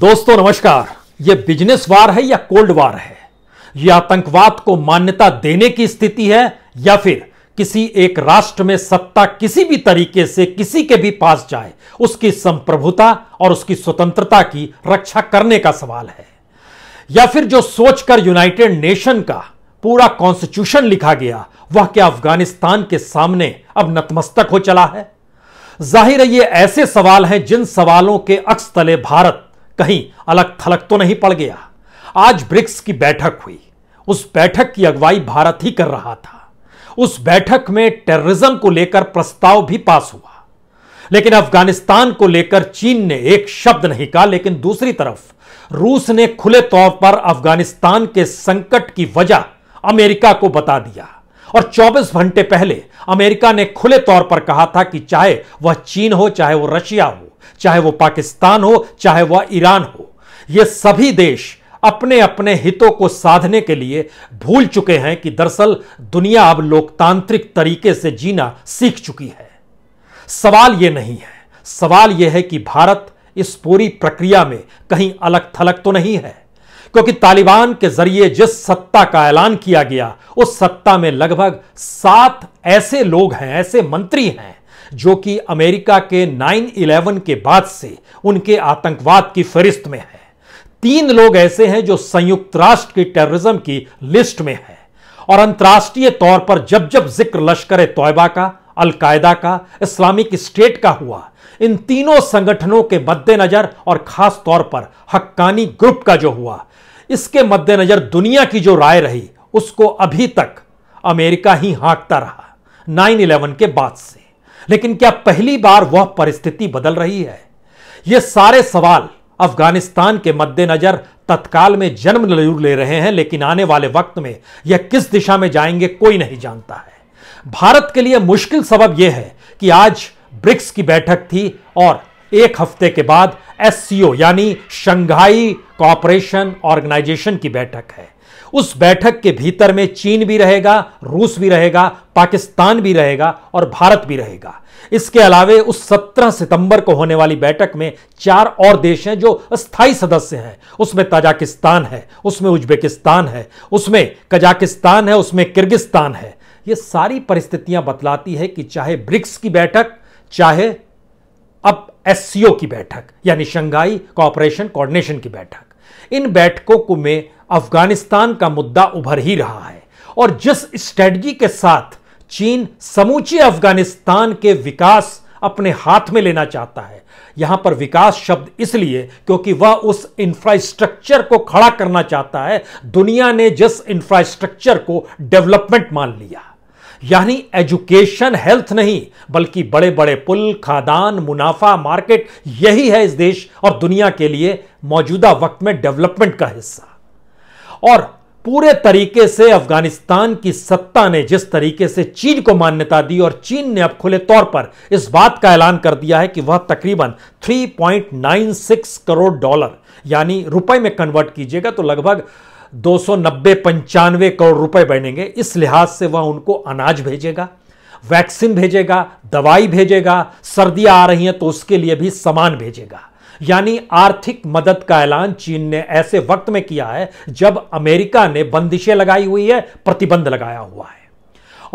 दोस्तों नमस्कार यह बिजनेस वार है या कोल्ड वार है यह आतंकवाद को मान्यता देने की स्थिति है या फिर किसी एक राष्ट्र में सत्ता किसी भी तरीके से किसी के भी पास जाए उसकी संप्रभुता और उसकी स्वतंत्रता की रक्षा करने का सवाल है या फिर जो सोचकर यूनाइटेड नेशन का पूरा कॉन्स्टिट्यूशन लिखा गया वह क्या अफगानिस्तान के सामने अब नतमस्तक हो चला है जाहिर है ये ऐसे सवाल हैं जिन सवालों के अक्स तले भारत कहीं अलग थलग तो नहीं पड़ गया आज ब्रिक्स की बैठक हुई उस बैठक की अगुवाई भारत ही कर रहा था उस बैठक में टेररिज्म को लेकर प्रस्ताव भी पास हुआ लेकिन अफगानिस्तान को लेकर चीन ने एक शब्द नहीं कहा लेकिन दूसरी तरफ रूस ने खुले तौर पर अफगानिस्तान के संकट की वजह अमेरिका को बता दिया और 24 घंटे पहले अमेरिका ने खुले तौर पर कहा था कि चाहे वह चीन हो चाहे वह रशिया हो चाहे वो पाकिस्तान हो चाहे वह ईरान हो ये सभी देश अपने अपने हितों को साधने के लिए भूल चुके हैं कि दरअसल दुनिया अब लोकतांत्रिक तरीके से जीना सीख चुकी है सवाल यह नहीं है सवाल यह है कि भारत इस पूरी प्रक्रिया में कहीं अलग थलग तो नहीं है क्योंकि तालिबान के जरिए जिस सत्ता का ऐलान किया गया उस सत्ता में लगभग सात ऐसे लोग हैं ऐसे मंत्री हैं जो कि अमेरिका के 9/11 के बाद से उनके आतंकवाद की फहरिस्त में है तीन लोग ऐसे हैं जो संयुक्त राष्ट्र की टेररिज्म की लिस्ट में है और अंतर्राष्ट्रीय तौर पर जब जब जिक्र लश्कर तोयबा का अलकायदा का इस्लामिक स्टेट का हुआ इन तीनों संगठनों के मद्देनजर और खास तौर पर हक्कानी ग्रुप का जो हुआ इसके मद्देनजर दुनिया की जो राय रही उसको अभी तक अमेरिका ही हांकता रहा 9/11 के बाद से लेकिन क्या पहली बार वह परिस्थिति बदल रही है यह सारे सवाल अफगानिस्तान के मद्देनजर तत्काल में जन्म जरूर ले रहे हैं लेकिन आने वाले वक्त में यह किस दिशा में जाएंगे कोई नहीं जानता है भारत के लिए मुश्किल सबब यह है कि आज ब्रिक्स की बैठक थी और एक हफ्ते के बाद एससीओ यानी शंघाई कॉपरेशन ऑर्गेनाइजेशन की बैठक है उस बैठक के भीतर में चीन भी रहेगा रूस भी रहेगा पाकिस्तान भी रहेगा और भारत भी रहेगा इसके अलावे उस 17 सितंबर को होने वाली बैठक में चार और देश हैं जो स्थायी सदस्य हैं उसमें ताजाकिस्तान है उसमें उज्बेकिस्तान है उसमें कजाकिस्तान है उसमें किर्गिस्तान है ये सारी परिस्थितियां बतलाती है कि चाहे ब्रिक्स की बैठक चाहे अब एस की बैठक यानी शंघाई कॉपरेशन कोऑर्डिनेशन की बैठक इन बैठकों को में अफगानिस्तान का मुद्दा उभर ही रहा है और जिस स्ट्रेटजी के साथ चीन समूचे अफगानिस्तान के विकास अपने हाथ में लेना चाहता है यहां पर विकास शब्द इसलिए क्योंकि वह उस इंफ्रास्ट्रक्चर को खड़ा करना चाहता है दुनिया ने जिस इंफ्रास्ट्रक्चर को डेवलपमेंट मान लिया यानी एजुकेशन हेल्थ नहीं बल्कि बड़े बड़े पुल खादान मुनाफा मार्केट यही है इस देश और दुनिया के लिए मौजूदा वक्त में डेवलपमेंट का हिस्सा और पूरे तरीके से अफगानिस्तान की सत्ता ने जिस तरीके से चीन को मान्यता दी और चीन ने अब खुले तौर पर इस बात का ऐलान कर दिया है कि वह तकरीबन 3.96 करोड़ डॉलर यानी रुपए में कन्वर्ट कीजिएगा तो लगभग दो सौ नब्बे पंचानवे करोड़ रुपए बनेंगे इस लिहाज से वह उनको अनाज भेजेगा वैक्सीन भेजेगा दवाई भेजेगा सर्दियां आ रही हैं तो उसके लिए भी सामान भेजेगा यानी आर्थिक मदद का ऐलान चीन ने ऐसे वक्त में किया है जब अमेरिका ने बंदिशें लगाई हुई है प्रतिबंध लगाया हुआ है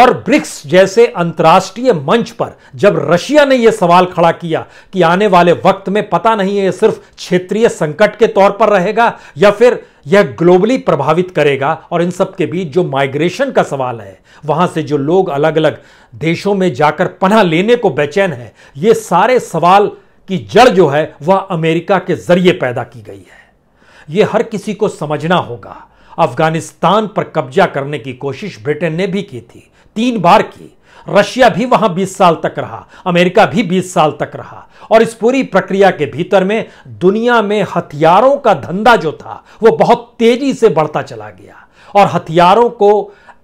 और ब्रिक्स जैसे अंतर्राष्ट्रीय मंच पर जब रशिया ने यह सवाल खड़ा किया कि आने वाले वक्त में पता नहीं है यह सिर्फ क्षेत्रीय संकट के तौर पर रहेगा या फिर यह ग्लोबली प्रभावित करेगा और इन सब के बीच जो माइग्रेशन का सवाल है वहां से जो लोग अलग अलग देशों में जाकर पनाह लेने को बेचैन है ये सारे सवाल की जड़ जो है वह अमेरिका के जरिए पैदा की गई है यह हर किसी को समझना होगा अफगानिस्तान पर कब्जा करने की कोशिश ब्रिटेन ने भी की थी तीन बार की रशिया भी वहां 20 साल तक रहा अमेरिका भी 20 साल तक रहा और इस पूरी प्रक्रिया के भीतर में दुनिया में हथियारों का धंधा जो था वो बहुत तेजी से बढ़ता चला गया और हथियारों को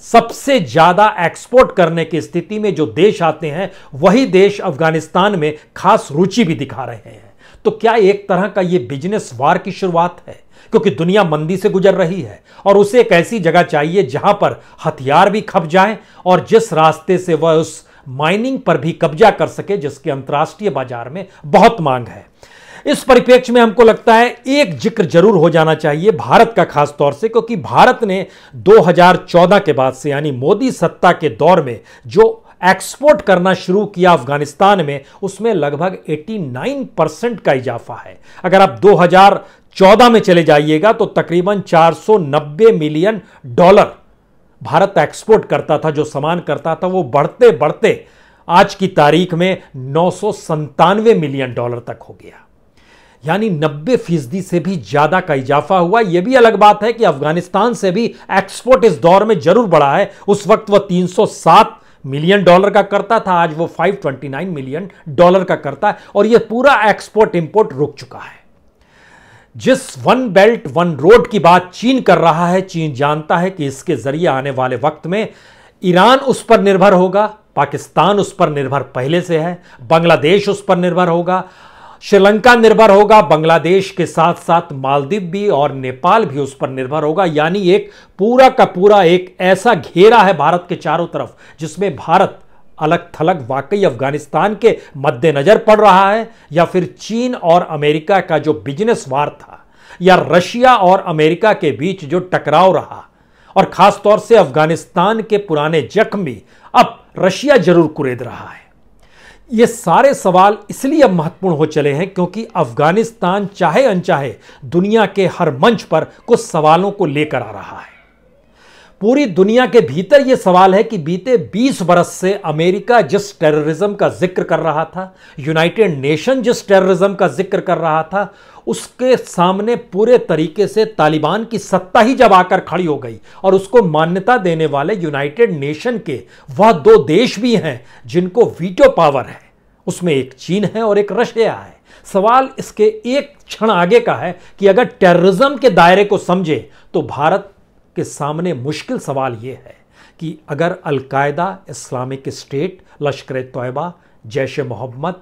सबसे ज्यादा एक्सपोर्ट करने की स्थिति में जो देश आते हैं वही देश अफगानिस्तान में खास रुचि भी दिखा रहे हैं तो क्या एक तरह का यह बिजनेस वार की शुरुआत है क्योंकि दुनिया मंदी से गुजर रही है और उसे एक ऐसी जगह चाहिए जहां पर हथियार भी खप जाए और जिस रास्ते से वह उस माइनिंग पर भी कब्जा कर सके जिसके अंतर्राष्ट्रीय बाजार में बहुत मांग है इस परिप्रेक्ष्य में हमको लगता है एक जिक्र जरूर हो जाना चाहिए भारत का खास तौर से क्योंकि भारत ने 2014 के बाद से यानी मोदी सत्ता के दौर में जो एक्सपोर्ट करना शुरू किया अफगानिस्तान में उसमें लगभग 89 परसेंट का इजाफा है अगर आप 2014 में चले जाइएगा तो तकरीबन 490 मिलियन डॉलर भारत एक्सपोर्ट करता था जो सामान करता था वो बढ़ते बढ़ते आज की तारीख में नौ मिलियन डॉलर तक हो गया यानी नब्बे फीसदी से भी ज़्यादा का इजाफा हुआ यह भी अलग बात है कि अफगानिस्तान से भी एक्सपोर्ट इस दौर में जरूर बढ़ा है उस वक्त वह 307 मिलियन डॉलर का करता था आज वो 529 मिलियन डॉलर का करता है और यह पूरा एक्सपोर्ट इंपोर्ट रुक चुका है जिस वन बेल्ट वन रोड की बात चीन कर रहा है चीन जानता है कि इसके जरिए आने वाले वक्त में ईरान उस पर निर्भर होगा पाकिस्तान उस पर निर्भर पहले से है बांग्लादेश उस पर निर्भर होगा श्रीलंका निर्भर होगा बांग्लादेश के साथ साथ मालदीव भी और नेपाल भी उस पर निर्भर होगा यानी एक पूरा का पूरा एक ऐसा घेरा है भारत के चारों तरफ जिसमें भारत अलग थलग वाकई अफगानिस्तान के मद्देनजर पड़ रहा है या फिर चीन और अमेरिका का जो बिजनेस वार था या रशिया और अमेरिका के बीच जो टकराव रहा और खासतौर से अफगानिस्तान के पुराने जख्म भी अब रशिया जरूर कुरेद रहा है ये सारे सवाल इसलिए अब महत्वपूर्ण हो चले हैं क्योंकि अफगानिस्तान चाहे अनचाहे दुनिया के हर मंच पर कुछ सवालों को लेकर आ रहा है पूरी दुनिया के भीतर यह सवाल है कि बीते 20 बरस से अमेरिका जिस टेररिज्म का जिक्र कर रहा था यूनाइटेड नेशन जिस टेररिज्म का जिक्र कर रहा था उसके सामने पूरे तरीके से तालिबान की सत्ता ही जब आकर खड़ी हो गई और उसको मान्यता देने वाले यूनाइटेड नेशन के वह दो देश भी हैं जिनको वीटो पावर है उसमें एक चीन है और एक रशिया है सवाल इसके एक क्षण आगे का है कि अगर टेररिज्म के दायरे को समझे तो भारत के सामने मुश्किल सवाल ये है कि अगर अलकायदा इस्लामिक स्टेट लश्कर तयबा जैश मोहम्मद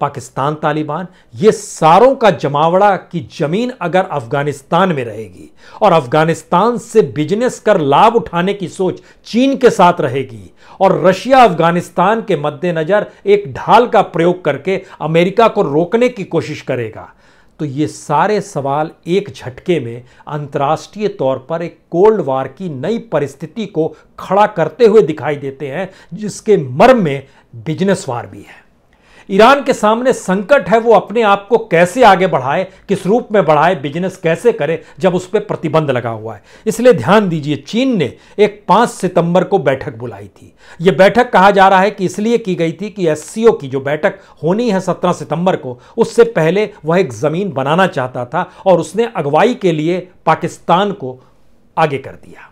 पाकिस्तान तालिबान ये सारों का जमावड़ा की ज़मीन अगर अफ़गानिस्तान में रहेगी और अफ़गानिस्तान से बिजनेस कर लाभ उठाने की सोच चीन के साथ रहेगी और रशिया अफ़गानिस्तान के मद्देनज़र एक ढाल का प्रयोग करके अमेरिका को रोकने की कोशिश करेगा तो ये सारे सवाल एक झटके में अंतर्राष्ट्रीय तौर पर एक कोल्ड वार की नई परिस्थिति को खड़ा करते हुए दिखाई देते हैं जिसके मर्म में बिजनेस वार भी है ईरान के सामने संकट है वो अपने आप को कैसे आगे बढ़ाए किस रूप में बढ़ाए बिजनेस कैसे करे जब उस पर प्रतिबंध लगा हुआ है इसलिए ध्यान दीजिए चीन ने एक पाँच सितंबर को बैठक बुलाई थी ये बैठक कहा जा रहा है कि इसलिए की गई थी कि एस की जो बैठक होनी है सत्रह सितंबर को उससे पहले वह एक ज़मीन बनाना चाहता था और उसने अगुवाई के लिए पाकिस्तान को आगे कर दिया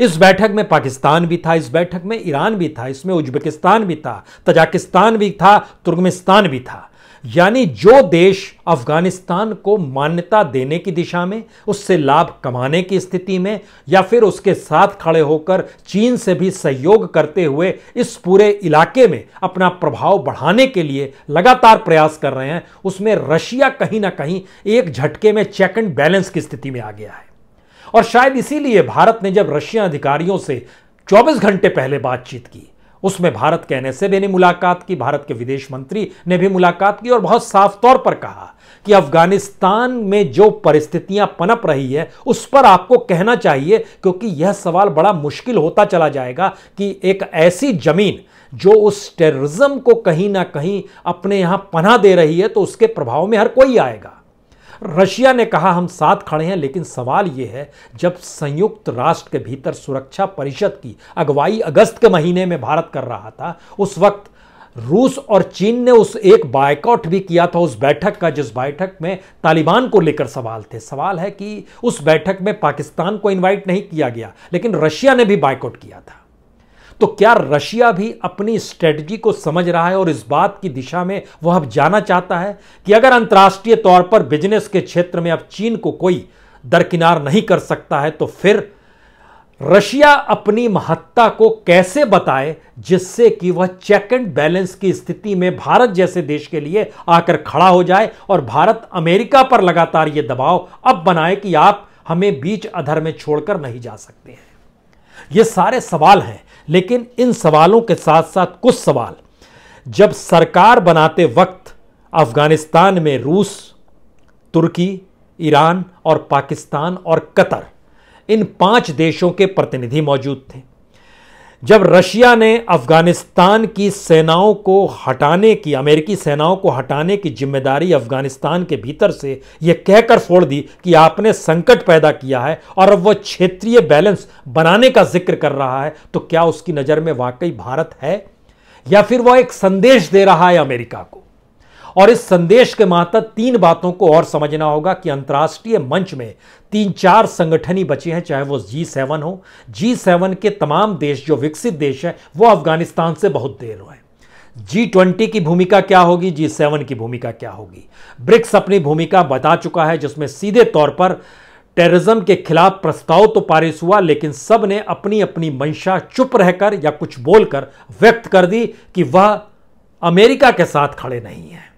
इस बैठक में पाकिस्तान भी था इस बैठक में ईरान भी था इसमें उज्बेकिस्तान भी था तजाकिस्तान भी था तुर्कमिस्तान भी था यानी जो देश अफगानिस्तान को मान्यता देने की दिशा में उससे लाभ कमाने की स्थिति में या फिर उसके साथ खड़े होकर चीन से भी सहयोग करते हुए इस पूरे इलाके में अपना प्रभाव बढ़ाने के लिए लगातार प्रयास कर रहे हैं उसमें रशिया कहीं ना कहीं एक झटके में चेक एंड बैलेंस की स्थिति में आ गया है और शायद इसीलिए भारत ने जब रशियन अधिकारियों से 24 घंटे पहले बातचीत की उसमें भारत के एनएसए ने मुलाकात की भारत के विदेश मंत्री ने भी मुलाकात की और बहुत साफ तौर पर कहा कि अफगानिस्तान में जो परिस्थितियां पनप रही है उस पर आपको कहना चाहिए क्योंकि यह सवाल बड़ा मुश्किल होता चला जाएगा कि एक ऐसी जमीन जो उस टेररिज्म को कहीं ना कहीं अपने यहां पनाह दे रही है तो उसके प्रभाव में हर कोई आएगा रशिया ने कहा हम साथ खड़े हैं लेकिन सवाल यह है जब संयुक्त राष्ट्र के भीतर सुरक्षा परिषद की अगुवाई अगस्त के महीने में भारत कर रहा था उस वक्त रूस और चीन ने उस एक बायकॉट भी किया था उस बैठक का जिस बैठक में तालिबान को लेकर सवाल थे सवाल है कि उस बैठक में पाकिस्तान को इनवाइट नहीं किया गया लेकिन रशिया ने भी बायकॉट किया था तो क्या रशिया भी अपनी स्ट्रेटजी को समझ रहा है और इस बात की दिशा में वह अब जाना चाहता है कि अगर अंतर्राष्ट्रीय तौर पर बिजनेस के क्षेत्र में अब चीन को कोई दरकिनार नहीं कर सकता है तो फिर रशिया अपनी महत्ता को कैसे बताए जिससे कि वह चेक एंड बैलेंस की स्थिति में भारत जैसे देश के लिए आकर खड़ा हो जाए और भारत अमेरिका पर लगातार ये दबाव अब बनाए कि आप हमें बीच अधर में छोड़कर नहीं जा सकते हैं ये सारे सवाल हैं लेकिन इन सवालों के साथ साथ कुछ सवाल जब सरकार बनाते वक्त अफगानिस्तान में रूस तुर्की ईरान और पाकिस्तान और कतर इन पांच देशों के प्रतिनिधि मौजूद थे जब रशिया ने अफगानिस्तान की सेनाओं को हटाने की अमेरिकी सेनाओं को हटाने की जिम्मेदारी अफगानिस्तान के भीतर से यह कहकर फोड़ दी कि आपने संकट पैदा किया है और अब वह क्षेत्रीय बैलेंस बनाने का जिक्र कर रहा है तो क्या उसकी नज़र में वाकई भारत है या फिर वह एक संदेश दे रहा है अमेरिका को और इस संदेश के महत्व तीन बातों को और समझना होगा कि अंतर्राष्ट्रीय मंच में तीन चार संगठन ही बचे हैं चाहे वो जी सेवन हो जी सेवन के तमाम देश जो विकसित देश है वो अफगानिस्तान से बहुत देर हुए जी ट्वेंटी की भूमिका क्या होगी जी सेवन की भूमिका क्या होगी ब्रिक्स अपनी भूमिका बता चुका है जिसमें सीधे तौर पर टेररिज्म के खिलाफ प्रस्ताव तो पारित हुआ लेकिन सब ने अपनी अपनी मंशा चुप रहकर या कुछ बोलकर व्यक्त कर दी कि वह अमेरिका के साथ खड़े नहीं हैं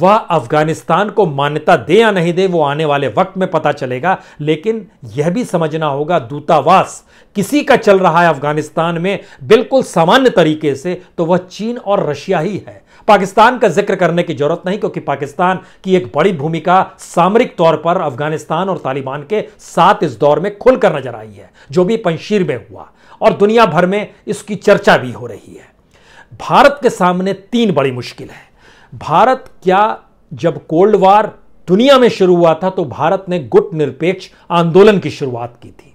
वह अफगानिस्तान को मान्यता दे या नहीं दे वो आने वाले वक्त में पता चलेगा लेकिन यह भी समझना होगा दूतावास किसी का चल रहा है अफगानिस्तान में बिल्कुल सामान्य तरीके से तो वह चीन और रशिया ही है पाकिस्तान का जिक्र करने की जरूरत नहीं क्योंकि पाकिस्तान की एक बड़ी भूमिका सामरिक तौर पर अफगानिस्तान और तालिबान के साथ इस दौर में खुलकर नजर आई है जो भी पंशीर में हुआ और दुनिया भर में इसकी चर्चा भी हो रही है भारत के सामने तीन बड़ी मुश्किल है भारत क्या जब कोल्ड वार दुनिया में शुरू हुआ था तो भारत ने गुट निरपेक्ष आंदोलन की शुरुआत की थी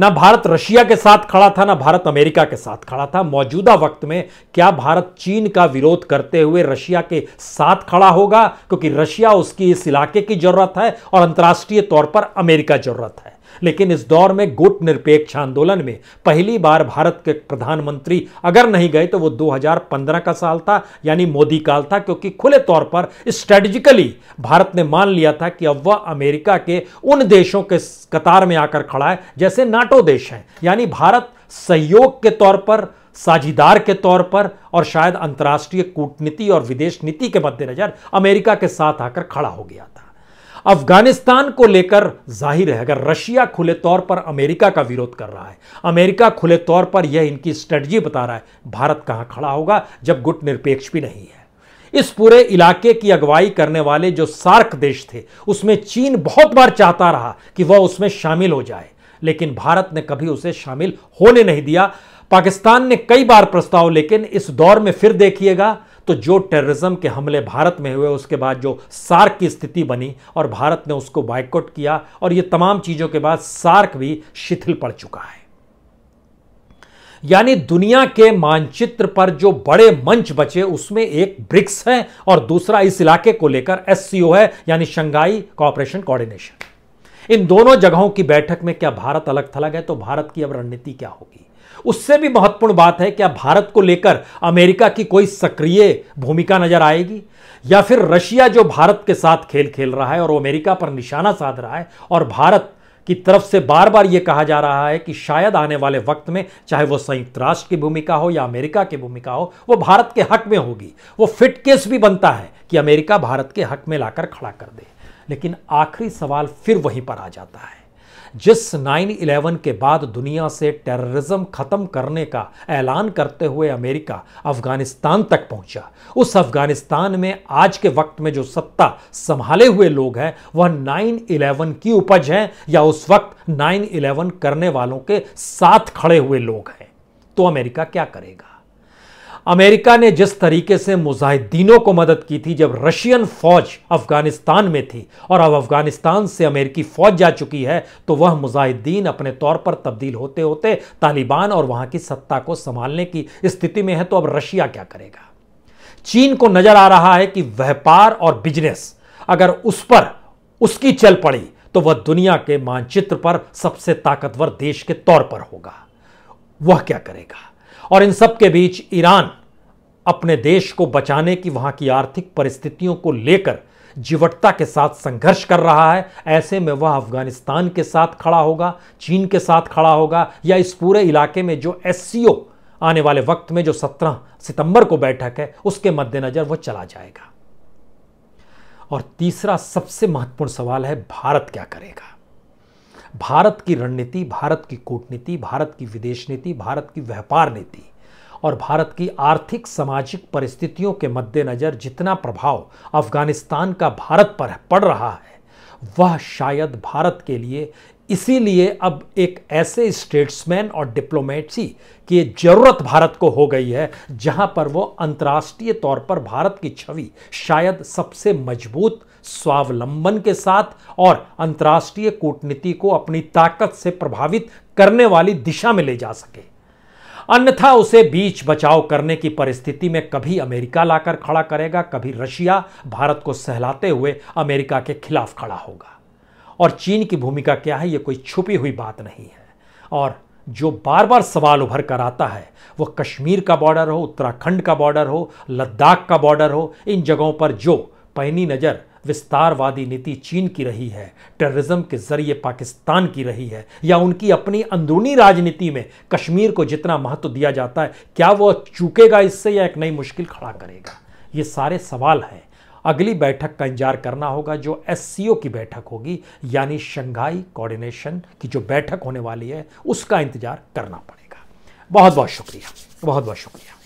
ना भारत रशिया के साथ खड़ा था ना भारत अमेरिका के साथ खड़ा था मौजूदा वक्त में क्या भारत चीन का विरोध करते हुए रशिया के साथ खड़ा होगा क्योंकि रशिया उसकी इस इलाके की जरूरत है और अंतर्राष्ट्रीय तौर पर अमेरिका जरूरत है लेकिन इस दौर में गुट निरपेक्ष आंदोलन में पहली बार भारत के प्रधानमंत्री अगर नहीं गए तो वो 2015 का साल था यानी मोदी काल था क्योंकि खुले तौर पर स्ट्रेटेजिकली भारत ने मान लिया था कि अब वह अमेरिका के उन देशों के कतार में आकर खड़ा है जैसे नाटो देश हैं यानी भारत सहयोग के तौर पर साझीदार के तौर पर और शायद अंतर्राष्ट्रीय कूटनीति और विदेश नीति के मद्देनजर अमेरिका के साथ आकर खड़ा हो गया अफगानिस्तान को लेकर जाहिर है अगर रशिया खुले तौर पर अमेरिका का विरोध कर रहा है अमेरिका खुले तौर पर यह इनकी स्ट्रेटजी बता रहा है भारत कहां खड़ा होगा जब गुट निरपेक्ष भी नहीं है इस पूरे इलाके की अगुवाई करने वाले जो सार्क देश थे उसमें चीन बहुत बार चाहता रहा कि वह उसमें शामिल हो जाए लेकिन भारत ने कभी उसे शामिल होने नहीं दिया पाकिस्तान ने कई बार प्रस्ताव लेकिन इस दौर में फिर देखिएगा तो जो टेररिज्म के हमले भारत में हुए उसके बाद जो सार्क की स्थिति बनी और भारत ने उसको बाइकआउट किया और ये तमाम चीज़ों के बाद सार्क भी शिथिल पड़ चुका है यानी दुनिया के मानचित्र पर जो बड़े मंच बचे उसमें एक ब्रिक्स है और दूसरा इस इलाके को लेकर एस है यानी शंघाई कॉपरेशन कोऑर्डिनेशन इन दोनों जगहों की बैठक में क्या भारत अलग थलग है तो भारत की अब रणनीति क्या होगी उससे भी महत्वपूर्ण बात है क्या भारत को लेकर अमेरिका की कोई सक्रिय भूमिका नजर आएगी या फिर रशिया जो भारत के साथ खेल खेल रहा है और अमेरिका पर निशाना साध रहा है और भारत की तरफ से बार बार ये कहा जा रहा है कि शायद आने वाले वक्त में चाहे वो संयुक्त राष्ट्र की भूमिका हो या अमेरिका की भूमिका हो वो भारत के हक में होगी वो फिट केस भी बनता है कि अमेरिका भारत के हक में लाकर खड़ा कर दे लेकिन आखिरी सवाल फिर वहीं पर आ जाता है जिस 9/11 के बाद दुनिया से टेररिज्म खत्म करने का ऐलान करते हुए अमेरिका अफगानिस्तान तक पहुंचा उस अफगानिस्तान में आज के वक्त में जो सत्ता संभाले हुए लोग हैं वह 9/11 की उपज है या उस वक्त 9/11 करने वालों के साथ खड़े हुए लोग हैं तो अमेरिका क्या करेगा अमेरिका ने जिस तरीके से मुजाहिदीनों को मदद की थी जब रशियन फौज अफगानिस्तान में थी और अब अफगानिस्तान से अमेरिकी फौज जा चुकी है तो वह मुजाहिदीन अपने तौर पर तब्दील होते होते तालिबान और वहां की सत्ता को संभालने की स्थिति में है तो अब रशिया क्या करेगा चीन को नजर आ रहा है कि व्यापार और बिजनेस अगर उस पर उसकी चल पड़ी तो वह दुनिया के मानचित्र पर सबसे ताकतवर देश के तौर पर होगा वह क्या करेगा और इन सब के बीच ईरान अपने देश को बचाने की वहां की आर्थिक परिस्थितियों को लेकर जीवटता के साथ संघर्ष कर रहा है ऐसे में वह अफगानिस्तान के साथ खड़ा होगा चीन के साथ खड़ा होगा या इस पूरे इलाके में जो एस आने वाले वक्त में जो 17 सितंबर को बैठक है उसके मद्देनजर वह चला जाएगा और तीसरा सबसे महत्वपूर्ण सवाल है भारत क्या करेगा भारत की रणनीति भारत की कूटनीति भारत की विदेश नीति भारत की व्यापार नीति और भारत की आर्थिक सामाजिक परिस्थितियों के मद्देनज़र जितना प्रभाव अफगानिस्तान का भारत पर पड़ रहा है वह शायद भारत के लिए इसीलिए अब एक ऐसे स्टेट्समैन और डिप्लोमेसी की ज़रूरत भारत को हो गई है जहां पर वो अंतर्राष्ट्रीय तौर पर भारत की छवि शायद सबसे मजबूत स्वावलंबन के साथ और अंतर्राष्ट्रीय कूटनीति को अपनी ताकत से प्रभावित करने वाली दिशा में ले जा सके अन्यथा उसे बीच बचाव करने की परिस्थिति में कभी अमेरिका लाकर खड़ा करेगा कभी रशिया भारत को सहलाते हुए अमेरिका के खिलाफ खड़ा होगा और चीन की भूमिका क्या है ये कोई छुपी हुई बात नहीं है और जो बार बार सवाल उभर कर आता है वो कश्मीर का बॉर्डर हो उत्तराखंड का बॉर्डर हो लद्दाख का बॉर्डर हो इन जगहों पर जो पैनी नज़र विस्तारवादी नीति चीन की रही है टेररिज्म के जरिए पाकिस्तान की रही है या उनकी अपनी अंदरूनी राजनीति में कश्मीर को जितना महत्व दिया जाता है क्या वो चूकेगा इससे या एक नई मुश्किल खड़ा करेगा ये सारे सवाल हैं अगली बैठक का इंतजार करना होगा जो एस की बैठक होगी यानी शंघाई कोऑर्डिनेशन की जो बैठक होने वाली है उसका इंतजार करना पड़ेगा बहुत बहुत शुक्रिया बहुत बहुत शुक्रिया